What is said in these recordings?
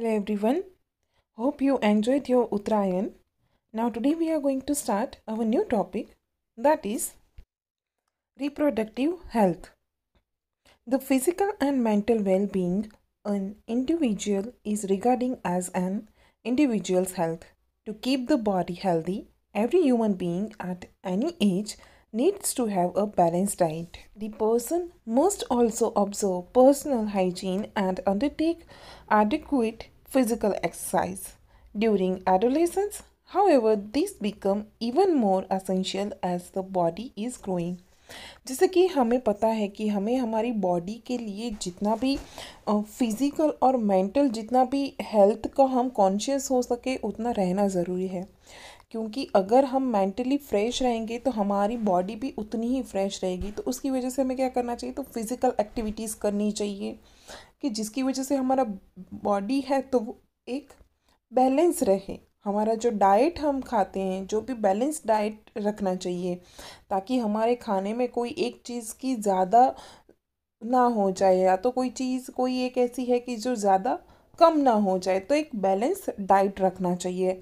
Hello everyone. Hope you enjoyed your utrayan. Now today we are going to start our new topic that is reproductive health. The physical and mental well-being an individual is regarding as an individual's health. To keep the body healthy, every human being at any age needs to have a balanced diet. The person must also observe personal hygiene and undertake adequate physical exercise. During adolescence, however, this become even more essential as the body is growing. जैसे कि हमें पता है कि हमें हमारी body के लिए जितना भी फिज़िकल और मेंटल जितना भी हेल्थ का हम कॉन्शियस हो सके उतना रहना ज़रूरी है क्योंकि अगर हम मेंटली फ्रेश रहेंगे तो हमारी बॉडी भी उतनी ही फ्रेश रहेगी तो उसकी वजह से हमें क्या करना चाहिए तो फिज़िकल एक्टिविटीज़ करनी चाहिए कि जिसकी वजह से हमारा बॉडी है तो वो एक बैलेंस रहे हमारा जो डाइट हम खाते हैं जो भी बैलेंस डाइट रखना चाहिए ताकि हमारे खाने में कोई एक चीज़ की ज़्यादा ना हो जाए या तो कोई चीज़ कोई एक ऐसी है कि जो ज़्यादा कम ना हो जाए तो एक बैलेंस डाइट रखना चाहिए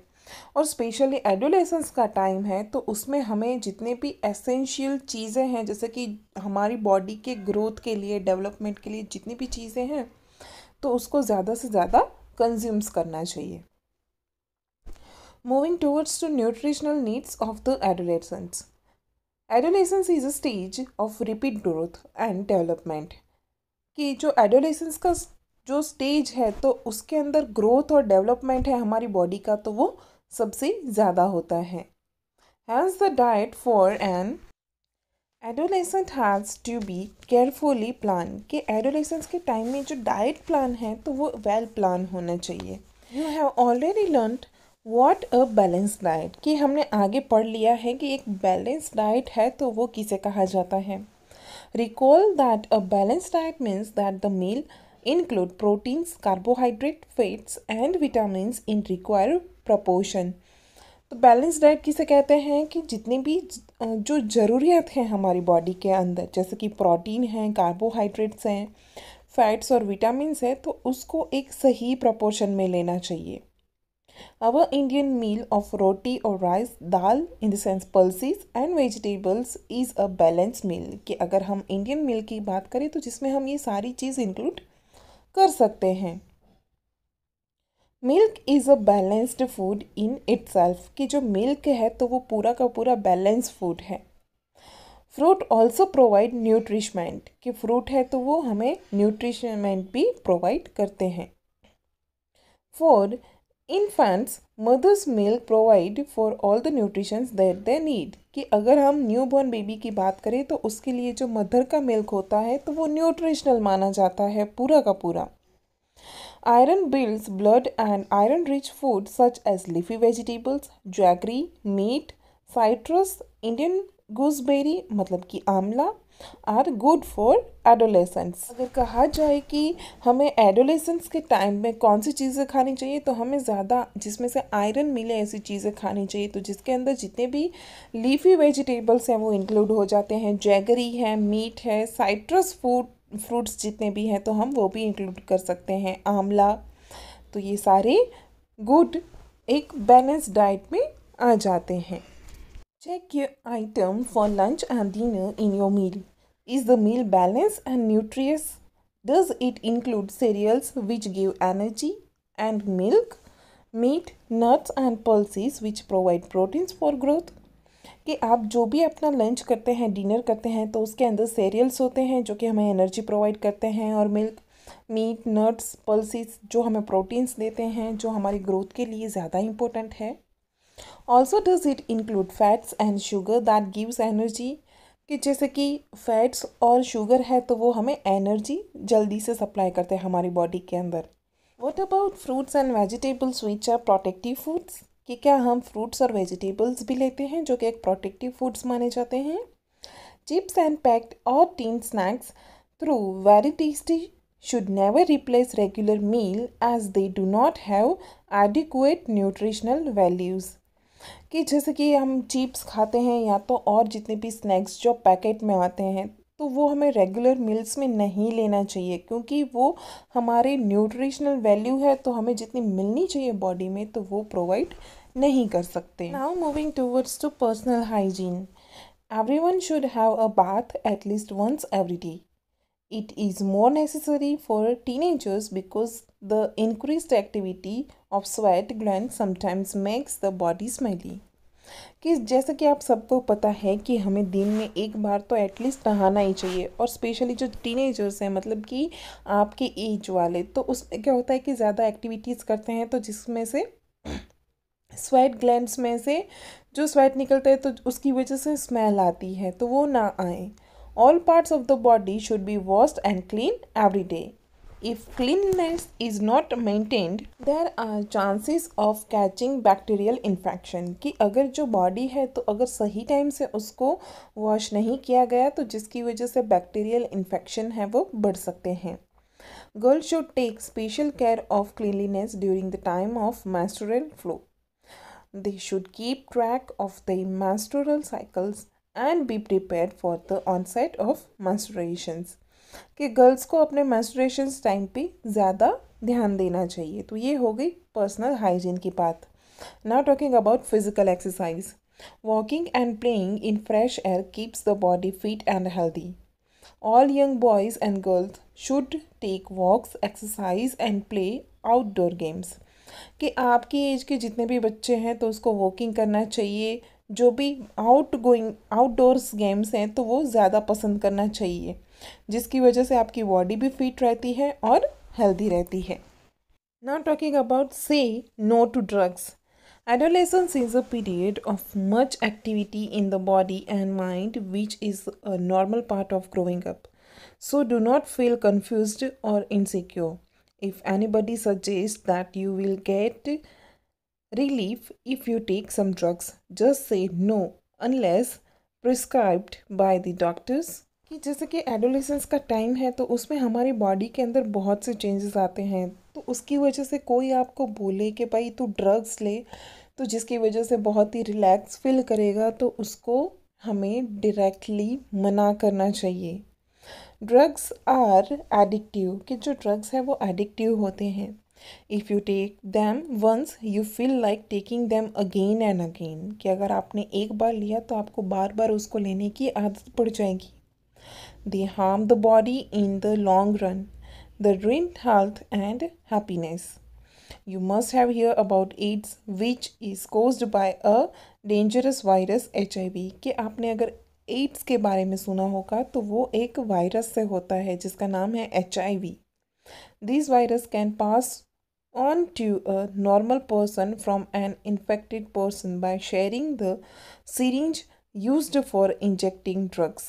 और स्पेशली एडोलेसेंस का टाइम है तो उसमें हमें जितने भी एसेंशियल चीज़ें हैं जैसे कि हमारी बॉडी के ग्रोथ के लिए डेवलपमेंट के लिए जितनी भी चीज़ें हैं तो उसको ज़्यादा से ज़्यादा कंज्यूम्स करना चाहिए moving towards to nutritional needs of the adolescence adolescence is a stage of repeat growth and development कि जो एडोलेसेंस का जो स्टेज है तो उसके अंदर ग्रोथ और डेवलपमेंट है हमारी बॉडी का तो वो सबसे ज़्यादा होता है has the diet for an adolescent has to be carefully plan कि एडोलेसेंस के टाइम में जो डाइट प्लान है तो वो वेल well प्लान होना चाहिए you have already learn what a balance diet कि हमने आगे पढ़ लिया है कि एक बैलेंस डाइट है तो वो किसे कहा जाता है recall that a balance diet means that the meal include proteins carbohydrate fats and vitamin in require proportion तो बैलेंस डाइट किसे कहते हैं कि जितने भी जो ज़रूरियात हैं हमारी बॉडी के अंदर जैसे कि प्रोटीन है कार्बोहाइड्रेट्स हैं फैट्स और विटामिन है तो उसको एक सही प्रपोर्शन में लेना चाहिए our Indian meal of roti और rice dal in dense pulses and vegetables is a balance meal कि अगर हम इंडियन मील की बात करें तो जिसमें हम ये सारी चीज़ इंक्लूड कर सकते हैं milk is a balanced food in itself कि जो मिल्क है तो वो पूरा का पूरा बैलेंस फूड है फ्रूट ऑल्सो प्रोवाइड न्यूट्रिशमेंट कि फ्रूट है तो वो हमें न्यूट्रिशमेंट भी प्रोवाइड करते हैं for infants mother's milk provide for all the nutritions that they need कि अगर हम न्यू बॉर्न बेबी की बात करें तो उसके लिए जो मदर का मिल्क होता है तो वो न्यूट्रिशनल माना जाता है पूरा का पूरा Iron builds blood and iron rich foods such as leafy vegetables, jaggery, meat, citrus, Indian gooseberry मतलब कि amla are good for adolescence अगर कहा जाए कि हमें एडोलेसेंस के टाइम में कौन सी चीज़ें खानी चाहिए तो हमें ज़्यादा जिसमें से आयरन मिले ऐसी चीज़ें खानी चाहिए तो जिसके अंदर जितने भी लीफी वेजिटेबल्स हैं वो इंक्लूड हो जाते हैं जैगरी है मीट है साइट्रस फूड फ्रूट्स जितने भी हैं तो हम वो भी इंक्लूड कर सकते हैं आंवला तो ये सारे गुड एक बैलेंस डाइट में आ जाते हैं check your item for lunch and dinner in your meal is the meal balance and nutritious does it include cereals which give energy and milk meat nuts and pulses which provide proteins for growth कि आप जो भी अपना lunch करते हैं dinner करते हैं तो उसके अंदर सीरियल्स होते हैं जो कि हमें एनर्जी प्रोवाइड करते हैं और मिल्क मीट नट्स पल्सिस जो हमें प्रोटीन्स देते हैं जो हमारी ग्रोथ के लिए ज़्यादा इम्पोर्टेंट है also does it include fats and sugar that gives energy कि जैसे कि फैट्स और शुगर है तो वो हमें एनर्जी जल्दी से सप्लाई करते हैं हमारी बॉडी के अंदर what about fruits and vegetables which are protective foods कि क्या हम फ्रूट्स और वेजिटेबल्स भी लेते हैं जो कि एक प्रोटेक्टिव फूड्स माने जाते हैं chips and packed or tin snacks through very tasty should never replace regular meal as they do not have adequate nutritional values कि जैसे कि हम चिप्स खाते हैं या तो और जितने भी स्नैक्स जो पैकेट में आते हैं तो वो हमें रेगुलर मील्स में नहीं लेना चाहिए क्योंकि वो हमारे न्यूट्रिशनल वैल्यू है तो हमें जितनी मिलनी चाहिए बॉडी में तो वो प्रोवाइड नहीं कर सकते now moving towards to personal hygiene everyone should have a bath at least once every day is is necessary for teenagers because the increase activity of sweat gland sometimes makes the body smelly कि जैसे कि आप सबको पता है कि हमें दिन में एक बार तो एटलीस्ट नहाना ही चाहिए और स्पेशली जो टीनेजर्स हैं मतलब कि आपके एज वाले तो उसमें क्या होता है कि ज़्यादा एक्टिविटीज़ करते हैं तो जिसमें से स्वेट ग्लैंड्स में से जो स्वेट निकलता है तो उसकी वजह से स्मेल आती है तो वो ना आए all parts of the body should be washed and clean every day If cleanliness is not maintained, there are chances of catching bacterial infection कि अगर जो body है तो अगर सही time से उसको wash नहीं किया गया तो जिसकी वजह से bacterial infection है वो बढ़ सकते हैं girl should take special care of cleanliness during the time of menstrual flow They should keep track of their menstrual cycles and be prepared for the onset of menstruations. कि girls को अपने mensuration time पे ज़्यादा ध्यान देना चाहिए तो ये हो गई पर्सनल हाइजीन की बात now talking about physical exercise walking and playing in fresh air keeps the body fit and healthy all young boys and girls should take walks exercise and play outdoor games कि आपकी as के जितने भी बच्चे हैं तो उसको walking करना चाहिए जो भी आउट गोइंग आउटडोर्स गेम्स हैं तो वो ज़्यादा पसंद करना चाहिए जिसकी वजह से आपकी बॉडी भी फिट रहती है और हेल्दी रहती है now talking about say no to drugs adolescence is a period of much activity in the body and mind which is a normal part of growing up so do not feel confuse or insecure if anybody suggest that you will get relief if you take some drugs. Just say no unless prescribed by the doctors. कि जैसे कि adolescence का time है तो उसमें हमारी body के अंदर बहुत से चेंजेस आते हैं तो उसकी वजह से कोई आपको बोले कि भाई तू ड्रग्स ले तो जिसकी वजह से बहुत ही रिलैक्स फील करेगा तो उसको हमें डायरेक्टली मना करना चाहिए ड्रग्स आर एडिक्टिव कि जो ड्रग्स हैं वो एडिक्टिव होते हैं if you take them once you feel like taking them again and again कि अगर आपने एक बार लिया तो आपको बार बार उसको लेने की आदत पड़ जाएगी they harm the body in the long run the drain health and happiness You must have heard about AIDS, which is caused by a dangerous virus HIV. कि आपने अगर एड्स के बारे में सुना होगा तो वो एक वायरस से होता है जिसका नाम है H I V this virus can pass on to a normal person from an infected person by sharing the syringe used for injecting drugs.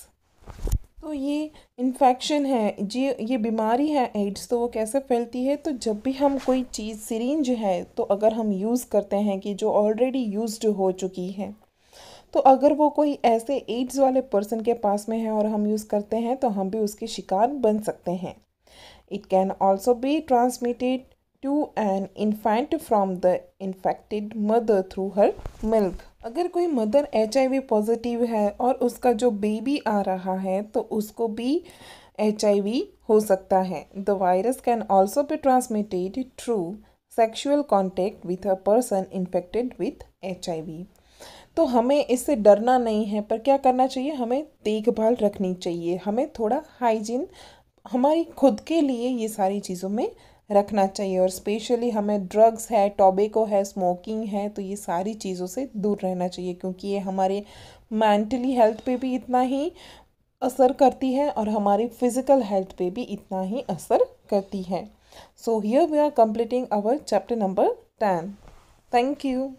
तो ये इन्फेक्शन है जी ये बीमारी है एड्स तो वो कैसे फैलती है तो जब भी हम कोई चीज़ सिरिंज है तो अगर हम यूज़ करते हैं कि जो ऑलरेडी यूज्ड हो चुकी है तो अगर वो कोई ऐसे एड्स वाले पर्सन के पास में है और हम यूज़ करते हैं तो हम भी उसके शिकार बन सकते हैं it can also be transmitted to an infant from the infected mother through her milk अगर कोई mother H I V positive है और उसका जो बेबी आ रहा है तो उसको भी एच आई वी हो सकता है द वायरस कैन ऑल्सो भी transmitted through sexual contact with a person infected with H I V तो हमें इससे डरना नहीं है पर क्या करना चाहिए हमें देखभाल रखनी चाहिए हमें थोड़ा हाइजीन हमारी खुद के लिए ये सारी चीज़ों में रखना चाहिए और स्पेशली हमें ड्रग्स है टोबेको है स्मोकिंग है तो ये सारी चीज़ों से दूर रहना चाहिए क्योंकि ये हमारे मेंटली हेल्थ पे भी इतना ही असर करती है और हमारी फिज़िकल हेल्थ पे भी इतना ही असर करती है so here we are completing our chapter number ten thank you